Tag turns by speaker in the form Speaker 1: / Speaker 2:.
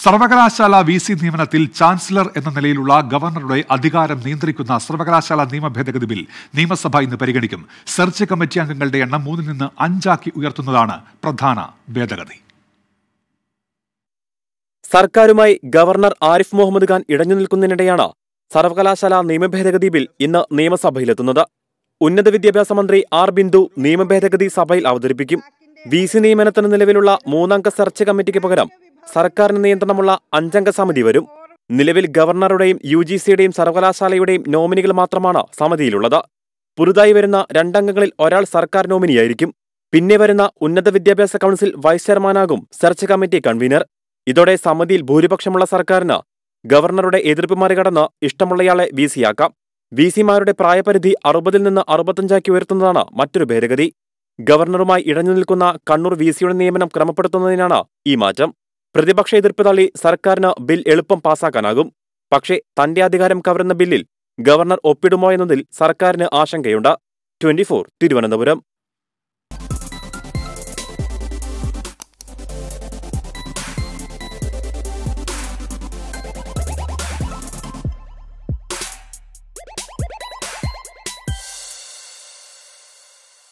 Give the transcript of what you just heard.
Speaker 1: സർവകലാശാല V C നിയമനത്തിൽ chancellor എന്ന നിലയിലുള്ള ഗവർണറുടെ അധികാരം നിയന്ത്രിക്കുന്ന സർവകലാശാല നിയമ ഭേദഗതി ബിൽ നിയമസഭ ഇന്ന് പരിഗണിക്കും സെർച്ച് കമ്മിറ്റി അംഗങ്ങളുടെ എണ്ണം മൂന്നിൽ നിന്ന് അഞ്ചാക്കി ഉയർത്തുന്നതാണ് പ്രധാന ഭേദഗതി
Speaker 2: സർക്കാരുമായി ഗവർണർ ആരിഫ് മുഹമ്മദ് ഖാൻ ഇടഞ്ഞു നിൽക്കുന്നതിനിടെയാണ് സർവകലാശാല നിയമ ഭേദഗതി ബിൽ ഇന്ന് നിയമസഭയിലെത്തുന്നത് ഉന്നത വിദ്യാഭ്യാസ മന്ത്രി ആർ ബിന്ദു നിയമ ഭേദഗതി സഭയിൽ അവതരിപ്പിക്കും വി സി നിയമനത്തിന് നിലവിലുള്ള മൂന്നംഗ സെർച്ച് കമ്മിറ്റിക്ക് പകരം സർക്കാരിന് നിയന്ത്രണമുള്ള അഞ്ചംഗ സമിതി വരും നിലവിൽ ഗവർണറുടെയും യു ജി സിയുടെയും സർവകലാശാലയുടെയും നോമിനികൾ മാത്രമാണ് സമിതിയിലുള്ളത് പുതുതായി വരുന്ന രണ്ടംഗങ്ങളിൽ ഒരാൾ സർക്കാർ നോമിനിയായിരിക്കും പിന്നെ വരുന്ന ഉന്നത വിദ്യാഭ്യാസ കൗൺസിൽ വൈസ് ചെയർമാനാകും സെർച്ച് കമ്മിറ്റി കൺവീനർ ഇതോടെ സമിതിയിൽ ഭൂരിപക്ഷമുള്ള സർക്കാരിന് ഗവർണറുടെ എതിർപ്പ് മറികടന്ന് ഇഷ്ടമുള്ളയാളെ വി സിയാക്കാം വി സിമാരുടെ പ്രായപരിധി അറുപതിൽ നിന്ന് അറുപത്തഞ്ചാക്കി ഉയർത്തുന്നതാണ് മറ്റൊരു ഭേദഗതി ഗവർണറുമായി ഇടഞ്ഞു നിൽക്കുന്ന കണ്ണൂർ വി സിയുടെ നിയമനം ക്രമപ്പെടുത്തുന്നതിനാണ് ഈ മാറ്റം പ്രതിപക്ഷ എതിർപ്പ് തള്ളി സർക്കാരിന് ബിൽ എളുപ്പം പാസാക്കാനാകും പക്ഷേ തന്റെ അധികാരം കവരുന്ന ബില്ലിൽ ഗവർണർ ഒപ്പിടുമോ എന്നതിൽ സർക്കാരിന് ആശങ്കയുണ്ട് ട്വന്റി തിരുവനന്തപുരം